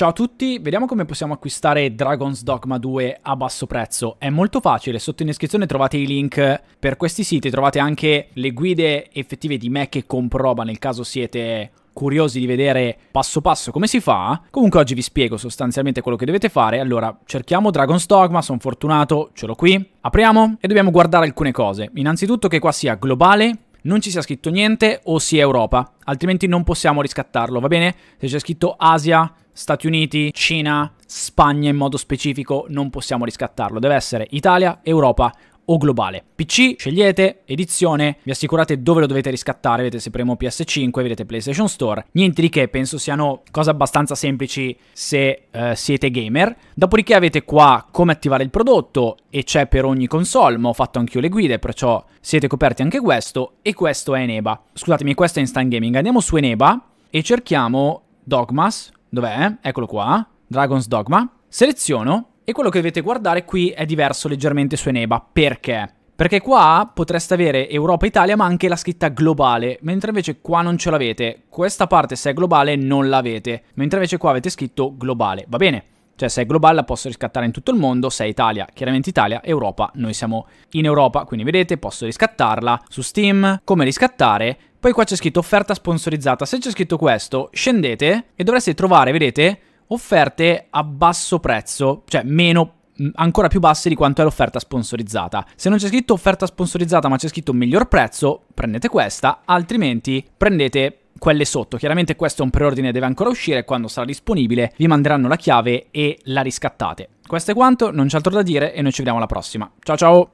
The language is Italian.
Ciao a tutti, vediamo come possiamo acquistare Dragon's Dogma 2 a basso prezzo. È molto facile, sotto in descrizione trovate i link per questi siti, trovate anche le guide effettive di me che comproba nel caso siete curiosi di vedere passo passo come si fa. Comunque oggi vi spiego sostanzialmente quello che dovete fare. Allora, cerchiamo Dragon's Dogma, sono fortunato, ce l'ho qui. Apriamo e dobbiamo guardare alcune cose. Innanzitutto che qua sia globale, non ci sia scritto niente o sia Europa, altrimenti non possiamo riscattarlo, va bene? Se c'è scritto Asia, Stati Uniti, Cina, Spagna in modo specifico, non possiamo riscattarlo. Deve essere Italia, Europa, o globale. PC, scegliete, edizione, vi assicurate dove lo dovete riscattare, vedete se premo PS5, vedete PlayStation Store, niente di che, penso siano cose abbastanza semplici se eh, siete gamer. Dopodiché avete qua come attivare il prodotto e c'è per ogni console, ma ho fatto anch'io le guide, perciò siete coperti anche questo e questo è Eneba. Scusatemi, questo è Instant Gaming, andiamo su Eneba e cerchiamo Dogmas, dov'è? Eccolo qua, Dragon's Dogma, seleziono e quello che dovete guardare qui è diverso leggermente su Eneba. Perché? Perché qua potreste avere Europa-Italia ma anche la scritta globale, mentre invece qua non ce l'avete. Questa parte se è globale non l'avete, mentre invece qua avete scritto globale, va bene? Cioè se è globale la posso riscattare in tutto il mondo, se è Italia, chiaramente Italia, Europa, noi siamo in Europa, quindi vedete posso riscattarla su Steam, come riscattare, poi qua c'è scritto offerta sponsorizzata, se c'è scritto questo scendete e dovreste trovare, vedete, offerte a basso prezzo, cioè meno ancora più basse di quanto è l'offerta sponsorizzata. Se non c'è scritto offerta sponsorizzata ma c'è scritto miglior prezzo, prendete questa, altrimenti prendete quelle sotto. Chiaramente questo è un preordine, deve ancora uscire, quando sarà disponibile vi manderanno la chiave e la riscattate. Questo è quanto, non c'è altro da dire e noi ci vediamo alla prossima. Ciao ciao!